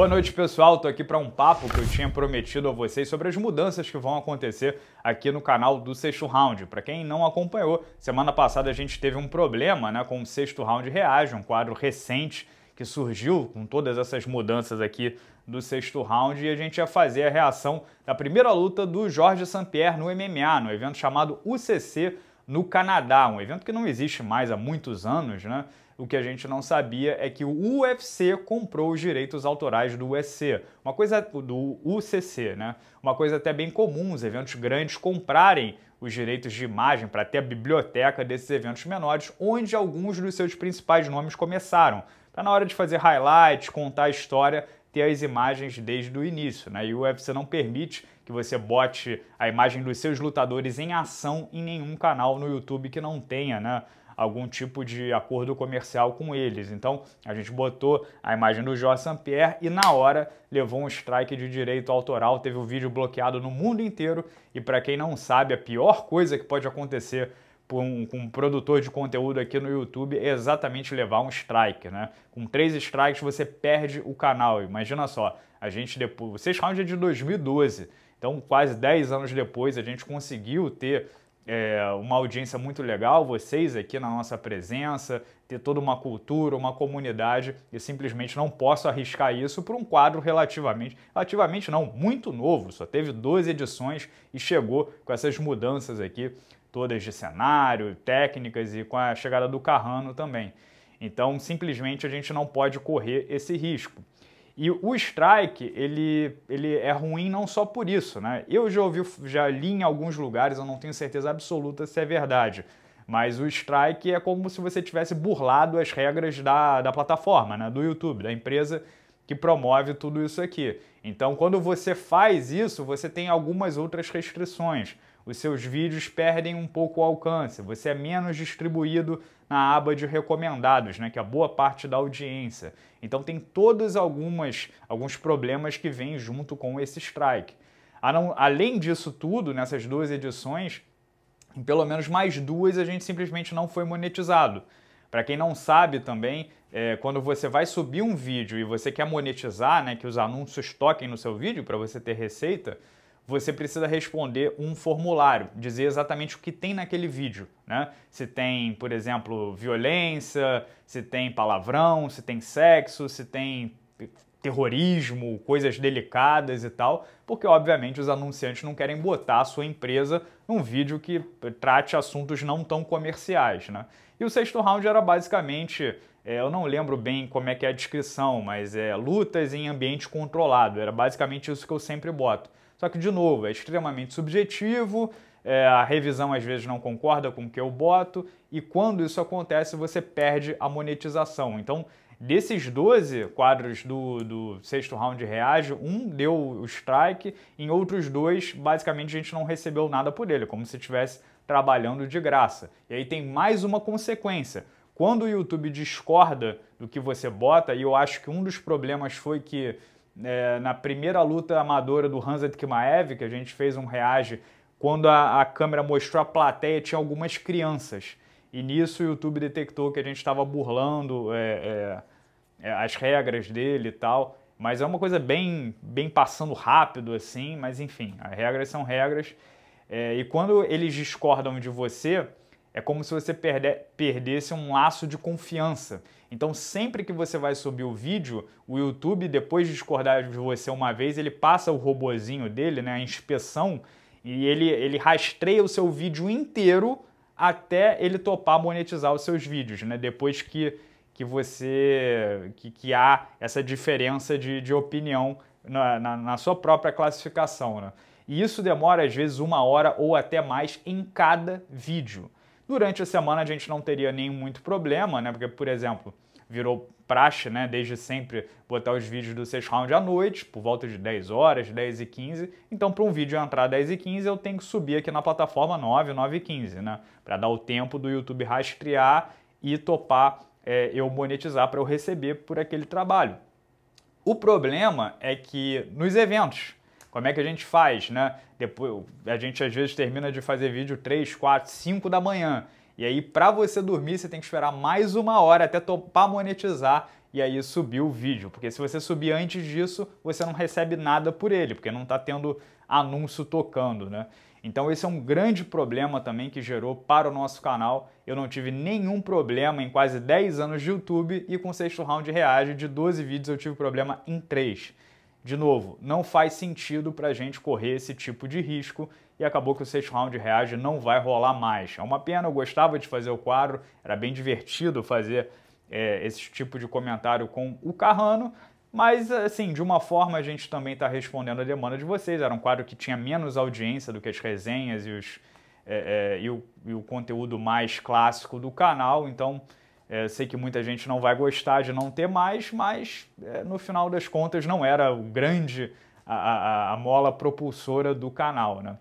Boa noite, pessoal. tô aqui para um papo que eu tinha prometido a vocês sobre as mudanças que vão acontecer aqui no canal do Sexto Round. Para quem não acompanhou, semana passada a gente teve um problema né, com o Sexto Round Reage, um quadro recente que surgiu com todas essas mudanças aqui do sexto round e a gente ia fazer a reação da primeira luta do Jorge st no MMA, no evento chamado UCC no Canadá, um evento que não existe mais há muitos anos, né? O que a gente não sabia é que o UFC comprou os direitos autorais do UFC, uma coisa do UCC, né? Uma coisa até bem comum os eventos grandes comprarem os direitos de imagem para ter a biblioteca desses eventos menores, onde alguns dos seus principais nomes começaram. Tá na hora de fazer highlights, contar a história, ter as imagens desde o início, né? E o UFC não permite que você bote a imagem dos seus lutadores em ação em nenhum canal no YouTube que não tenha, né? algum tipo de acordo comercial com eles. Então a gente botou a imagem do Jorge saint e na hora levou um strike de direito autoral, teve o vídeo bloqueado no mundo inteiro e para quem não sabe, a pior coisa que pode acontecer com um, um, produtor de conteúdo aqui no YouTube é exatamente levar um strike, né? Com três strikes você perde o canal, imagina só. A gente depois, vocês Seis de 2012, então, quase 10 anos depois, a gente conseguiu ter é, uma audiência muito legal, vocês aqui na nossa presença, ter toda uma cultura, uma comunidade, e simplesmente não posso arriscar isso para um quadro relativamente, relativamente não, muito novo, só teve 12 edições e chegou com essas mudanças aqui, todas de cenário, técnicas e com a chegada do Carrano também. Então, simplesmente a gente não pode correr esse risco. E o strike, ele, ele é ruim não só por isso, né? Eu já ouvi, já li em alguns lugares, eu não tenho certeza absoluta se é verdade, mas o strike é como se você tivesse burlado as regras da, da plataforma, né? do YouTube, da empresa que promove tudo isso aqui. Então, quando você faz isso, você tem algumas outras restrições os seus vídeos perdem um pouco o alcance, você é menos distribuído na aba de recomendados, né, que é a boa parte da audiência. Então tem todos algumas alguns problemas que vêm junto com esse strike. além disso tudo, nessas duas edições, em pelo menos mais duas a gente simplesmente não foi monetizado. Para quem não sabe também, é, quando você vai subir um vídeo e você quer monetizar, né, que os anúncios toquem no seu vídeo para você ter receita, você precisa responder um formulário, dizer exatamente o que tem naquele vídeo. Né? Se tem, por exemplo, violência, se tem palavrão, se tem sexo, se tem terrorismo, coisas delicadas e tal, porque obviamente os anunciantes não querem botar a sua empresa num vídeo que trate assuntos não tão comerciais, né? E o sexto round era basicamente, é, eu não lembro bem como é que é a descrição, mas é lutas em ambiente controlado, era basicamente isso que eu sempre boto. Só que, de novo, é extremamente subjetivo, é, a revisão às vezes não concorda com o que eu boto, e quando isso acontece, você perde a monetização. Então, desses 12 quadros do, do sexto round reage, um deu o strike, em outros dois, basicamente, a gente não recebeu nada por ele, como se tivesse trabalhando de graça. E aí tem mais uma consequência. Quando o YouTube discorda do que você bota, e eu acho que um dos problemas foi que é, na primeira luta amadora do Hanzat Kimaev, que a gente fez um reage, quando a, a câmera mostrou a plateia, tinha algumas crianças. E nisso o YouTube detectou que a gente estava burlando é, é, é, as regras dele e tal. Mas é uma coisa bem, bem passando rápido, assim, mas enfim, as regras são regras. É, e quando eles discordam de você, é como se você perdesse um laço de confiança. Então, sempre que você vai subir o vídeo, o YouTube, depois de discordar de você uma vez, ele passa o robozinho dele, né, a inspeção, e ele, ele rastreia o seu vídeo inteiro até ele topar monetizar os seus vídeos, né? Depois que, que você. que, que há essa diferença de, de opinião na, na, na sua própria classificação, né? E isso demora às vezes uma hora ou até mais em cada vídeo. Durante a semana a gente não teria nem muito problema, né? Porque, por exemplo, virou praxe, né? Desde sempre botar os vídeos do sexto round à noite, por volta de 10 horas, 10 e 15. Então, para um vídeo entrar 10 e 15, eu tenho que subir aqui na plataforma 9, 9 e 15, né? Para dar o tempo do YouTube rastrear e topar é, eu monetizar para eu receber por aquele trabalho. O problema é que nos eventos, como é que a gente faz, né? Depois, a gente às vezes termina de fazer vídeo 3, 4, 5 da manhã. E aí, para você dormir, você tem que esperar mais uma hora até topar monetizar e aí subir o vídeo. Porque se você subir antes disso, você não recebe nada por ele, porque não está tendo anúncio tocando, né? Então esse é um grande problema também que gerou para o nosso canal. Eu não tive nenhum problema em quase 10 anos de YouTube e com o sexto round reage de 12 vídeos eu tive problema em 3. De novo, não faz sentido para a gente correr esse tipo de risco e acabou que o sexto round reage não vai rolar mais. É uma pena, eu gostava de fazer o quadro, era bem divertido fazer é, esse tipo de comentário com o Carrano, mas assim, de uma forma a gente também está respondendo a demanda de vocês. Era um quadro que tinha menos audiência do que as resenhas e, os, é, é, e, o, e o conteúdo mais clássico do canal, então é, sei que muita gente não vai gostar de não ter mais, mas é, no final das contas não era o grande a, a, a, mola propulsora do canal. Né?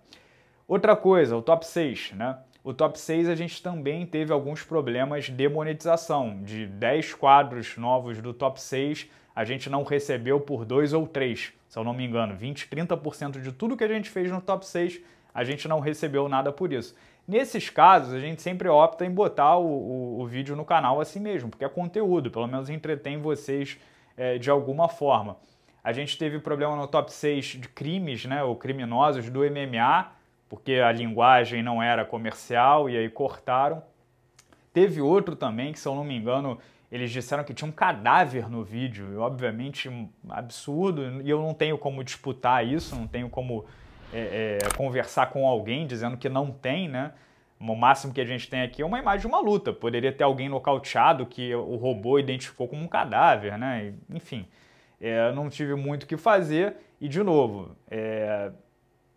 Outra coisa, o top 6. Né? O top 6 a gente também teve alguns problemas de monetização. De 10 quadros novos do top 6, a gente não recebeu por 2 ou 3. Se eu não me engano, 20, 30% de tudo que a gente fez no top 6, a gente não recebeu nada por isso. Nesses casos, a gente sempre opta em botar o, o, o vídeo no canal assim mesmo, porque é conteúdo, pelo menos entretém vocês é, de alguma forma. A gente teve problema no top 6 de crimes, né, ou criminosos do MMA, porque a linguagem não era comercial e aí cortaram. Teve outro também, que se eu não me engano, eles disseram que tinha um cadáver no vídeo, e obviamente um absurdo, e eu não tenho como disputar isso, não tenho como é, é, conversar com alguém dizendo que não tem, né? O máximo que a gente tem aqui é uma imagem de uma luta. Poderia ter alguém nocauteado que o robô identificou como um cadáver, né? Enfim, é, não tive muito o que fazer. E, de novo, é...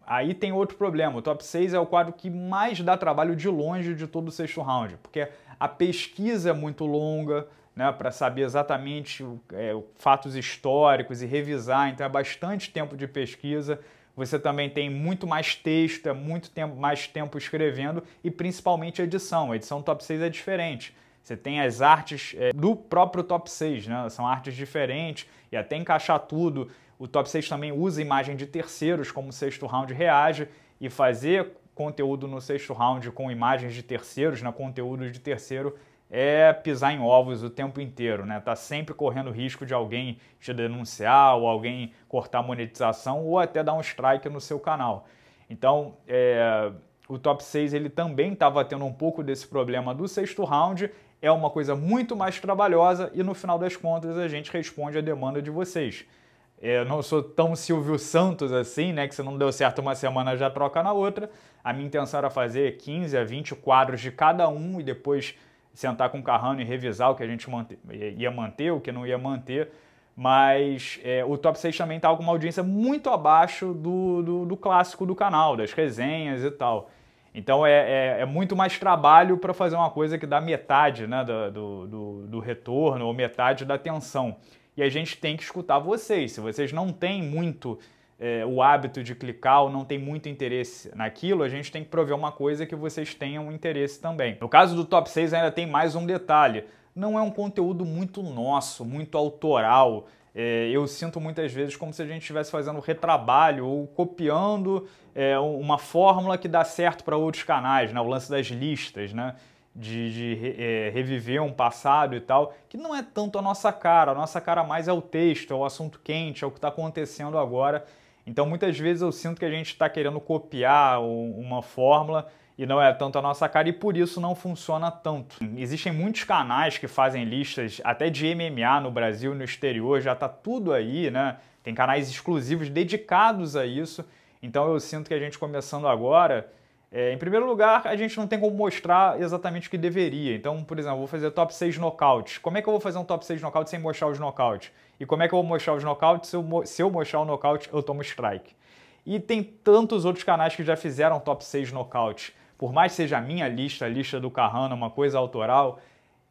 aí tem outro problema. O top 6 é o quadro que mais dá trabalho de longe de todo o sexto round, porque a pesquisa é muito longa, né, para saber exatamente é, fatos históricos e revisar, então é bastante tempo de pesquisa. Você também tem muito mais texto, é muito tempo, mais tempo escrevendo e principalmente edição. A edição top 6 é diferente. Você tem as artes é, do próprio top 6, né? São artes diferentes e até encaixar tudo. O top 6 também usa imagem de terceiros, como o sexto round reage, e fazer conteúdo no sexto round com imagens de terceiros, né? conteúdo de terceiro, é pisar em ovos o tempo inteiro, né? Tá sempre correndo risco de alguém te denunciar ou alguém cortar a monetização ou até dar um strike no seu canal. Então, é, o top 6 ele também estava tendo um pouco desse problema do sexto round. É uma coisa muito mais trabalhosa e no final das contas a gente responde a demanda de vocês. É, eu não sou tão Silvio Santos assim, né? Que se não deu certo uma semana já troca na outra. A minha intenção era fazer 15 a 20 quadros de cada um e depois sentar com o Carrano e revisar o que a gente ia manter, o que não ia manter. Mas é, o Top 6 também estava tá com uma audiência muito abaixo do, do, do, clássico do canal, das resenhas e tal. Então é, é, é muito mais trabalho para fazer uma coisa que dá metade né, do, do, do retorno ou metade da atenção. E a gente tem que escutar vocês. Se vocês não têm muito é, o hábito de clicar ou não tem muito interesse naquilo, a gente tem que prover uma coisa que vocês tenham interesse também. No caso do top 6 ainda tem mais um detalhe. Não é um conteúdo muito nosso, muito autoral. É, eu sinto muitas vezes como se a gente estivesse fazendo retrabalho ou copiando é, uma fórmula que dá certo para outros canais, né? o lance das listas, né? de, de é, reviver um passado e tal, que não é tanto a nossa cara. A nossa cara mais é o texto, é o assunto quente, é o que está acontecendo agora então muitas vezes eu sinto que a gente está querendo copiar uma fórmula e não é tanto a nossa cara e por isso não funciona tanto. Existem muitos canais que fazem listas até de MMA no Brasil, no exterior, já está tudo aí, né? Tem canais exclusivos dedicados a isso. Então eu sinto que a gente começando agora, é, em primeiro lugar, a gente não tem como mostrar exatamente o que deveria. Então, por exemplo, vou fazer top 6 nocautes. Como é que eu vou fazer um top 6 nocaute sem mostrar os nocautes? E como é que eu vou mostrar os nocautes? Se eu, se eu mostrar o nocaute, eu tomo strike. E tem tantos outros canais que já fizeram top 6 nocautes. Por mais que seja a minha lista, a lista do Carrano, uma coisa autoral,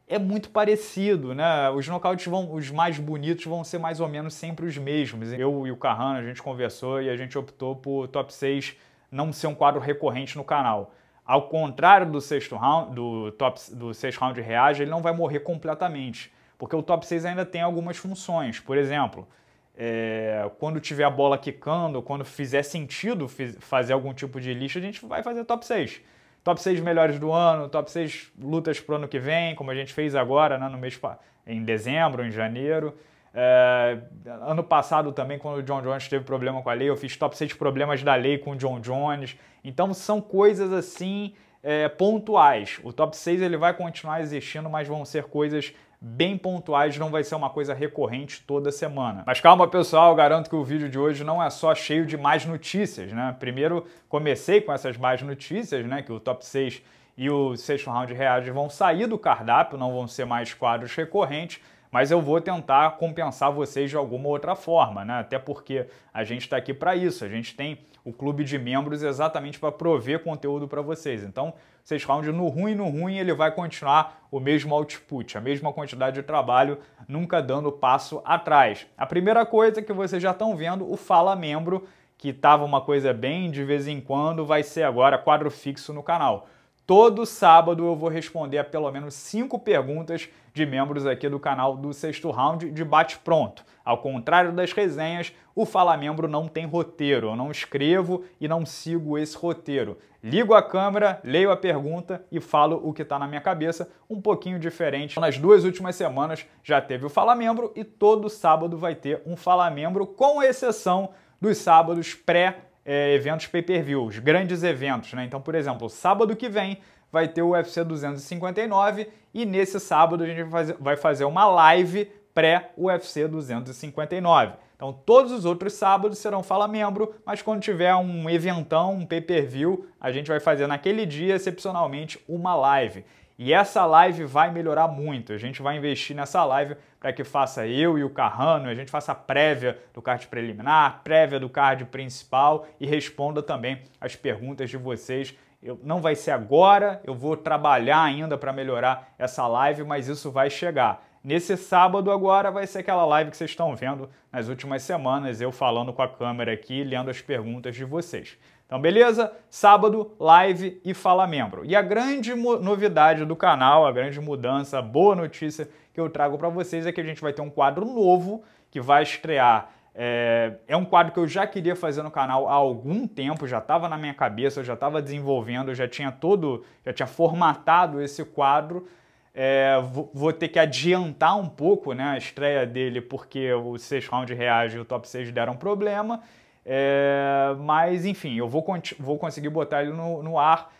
é muito parecido, né? Os nocautes vão, os mais bonitos vão ser mais ou menos sempre os mesmos. Eu e o Carrano, a gente conversou e a gente optou por top 6 não ser um quadro recorrente no canal. Ao contrário do sexto round, do top do sexto round reage, ele não vai morrer completamente porque o top 6 ainda tem algumas funções. Por exemplo, é, quando tiver a bola quicando, quando fizer sentido fazer algum tipo de lista, a gente vai fazer top 6. Top 6 melhores do ano, top 6 lutas para o ano que vem, como a gente fez agora, né, no mês em dezembro, em janeiro. É, ano passado também, quando o John Jones teve problema com a lei, eu fiz top 6 problemas da lei com o John Jones. Então são coisas assim é, pontuais. O top 6 ele vai continuar existindo, mas vão ser coisas bem pontuais, não vai ser uma coisa recorrente toda semana. Mas calma, pessoal, garanto que o vídeo de hoje não é só cheio de mais notícias, né? Primeiro, comecei com essas mais notícias, né, que o top 6 e o sexto round reage vão sair do cardápio, não vão ser mais quadros recorrentes mas eu vou tentar compensar vocês de alguma outra forma, né? Até porque a gente está aqui para isso, a gente tem o clube de membros exatamente para prover conteúdo para vocês. Então, vocês round no ruim, no ruim, ele vai continuar o mesmo output, a mesma quantidade de trabalho, nunca dando passo atrás. A primeira coisa que vocês já estão vendo, o Fala Membro, que estava uma coisa bem de vez em quando, vai ser agora quadro fixo no canal. Todo sábado eu vou responder a pelo menos cinco perguntas de membros aqui do canal do Sexto Round de Bate Pronto. Ao contrário das resenhas, o Fala Membro não tem roteiro, eu não escrevo e não sigo esse roteiro. Ligo a câmera, leio a pergunta e falo o que está na minha cabeça, um pouquinho diferente. Nas duas últimas semanas já teve o Fala Membro e todo sábado vai ter um Fala Membro, com exceção dos sábados pré é, eventos pay-per-view, os grandes eventos, né? Então, por exemplo, sábado que vem vai ter o UFC 259 e nesse sábado a gente vai fazer uma live pré-UFC 259. Então, todos os outros sábados serão Fala Membro, mas quando tiver um eventão, um pay-per-view, a gente vai fazer naquele dia, excepcionalmente, uma live. E essa live vai melhorar muito. A gente vai investir nessa live para que faça eu e o Carrano, a gente faça prévia do card preliminar, prévia do card principal e responda também as perguntas de vocês eu, não vai ser agora, eu vou trabalhar ainda para melhorar essa live, mas isso vai chegar. Nesse sábado agora vai ser aquela live que vocês estão vendo nas últimas semanas, eu falando com a câmera aqui, lendo as perguntas de vocês. Então, beleza? Sábado, live e Fala Membro. E a grande novidade do canal, a grande mudança, a boa notícia que eu trago para vocês é que a gente vai ter um quadro novo que vai estrear é, é, um quadro que eu já queria fazer no canal há algum tempo, já estava na minha cabeça, eu já estava desenvolvendo, já tinha todo, já tinha formatado esse quadro. É, vou, vou, ter que adiantar um pouco né, a estreia dele, porque o 6 round reage e o top 6 deram problema. É, mas enfim, eu vou, vou conseguir botar ele no, no ar.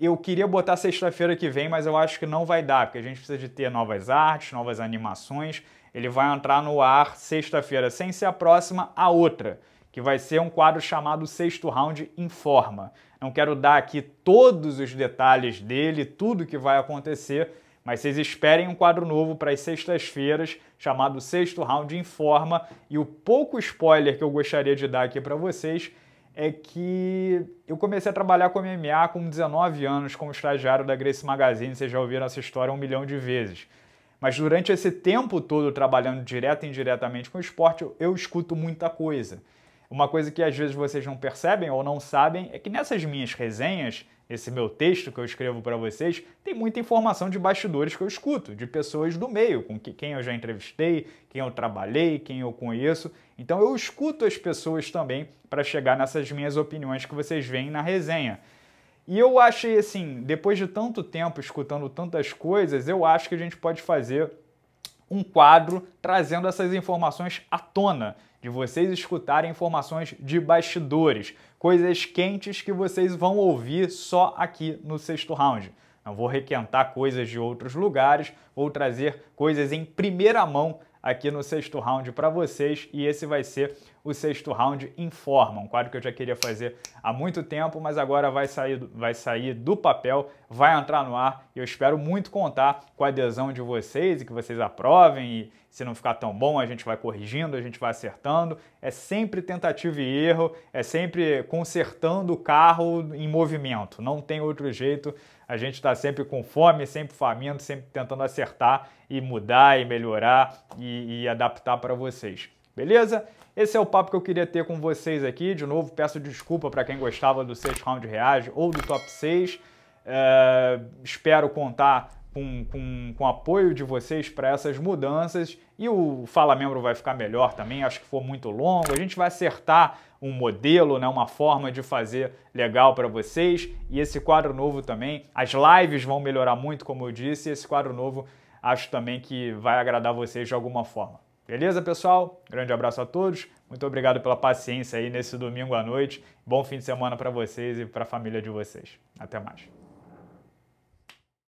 Eu queria botar sexta-feira que vem, mas eu acho que não vai dar, porque a gente precisa de ter novas artes, novas animações. Ele vai entrar no ar sexta-feira, sem ser a próxima, a outra, que vai ser um quadro chamado Sexto Round Informa. Não quero dar aqui todos os detalhes dele, tudo que vai acontecer, mas vocês esperem um quadro novo para as sextas-feiras, chamado Sexto Round Informa. E o pouco spoiler que eu gostaria de dar aqui para vocês é que eu comecei a trabalhar com MMA com 19 anos, como estagiário da Grace Magazine. Vocês já ouviram essa história um milhão de vezes. Mas durante esse tempo todo trabalhando direto e indiretamente com o esporte, eu escuto muita coisa. Uma coisa que às vezes vocês não percebem ou não sabem é que nessas minhas resenhas, esse meu texto que eu escrevo para vocês, tem muita informação de bastidores que eu escuto, de pessoas do meio, com quem eu já entrevistei, quem eu trabalhei, quem eu conheço. Então eu escuto as pessoas também para chegar nessas minhas opiniões que vocês veem na resenha. E eu achei assim, depois de tanto tempo escutando tantas coisas, eu acho que a gente pode fazer um quadro trazendo essas informações à tona, de vocês escutarem informações de bastidores, coisas quentes que vocês vão ouvir só aqui no sexto round. Não vou requentar coisas de outros lugares, vou trazer coisas em primeira mão aqui no sexto round para vocês e esse vai ser o sexto round informa. Um quadro que eu já queria fazer há muito tempo, mas agora vai sair, vai sair do papel, vai entrar no ar e eu espero muito contar com a adesão de vocês e que vocês aprovem. E se não ficar tão bom, a gente vai corrigindo, a gente vai acertando. É sempre tentativa e erro, é sempre consertando o carro em movimento. Não tem outro jeito. A gente está sempre com fome, sempre faminto, sempre tentando acertar e mudar e melhorar e, e adaptar para vocês. Beleza? Esse é o papo que eu queria ter com vocês aqui. De novo, peço desculpa para quem gostava do 6 round reage ou do top 6. É, espero contar com, com, com apoio de vocês para essas mudanças. E o Fala Membro vai ficar melhor também, acho que for muito longo. A gente vai acertar um modelo, né, uma forma de fazer legal para vocês. E esse quadro novo também, as lives vão melhorar muito, como eu disse, e esse quadro novo acho também que vai agradar vocês de alguma forma. Beleza, pessoal? Grande abraço a todos. Muito obrigado pela paciência aí nesse domingo à noite. Bom fim de semana para vocês e para a família de vocês. Até mais.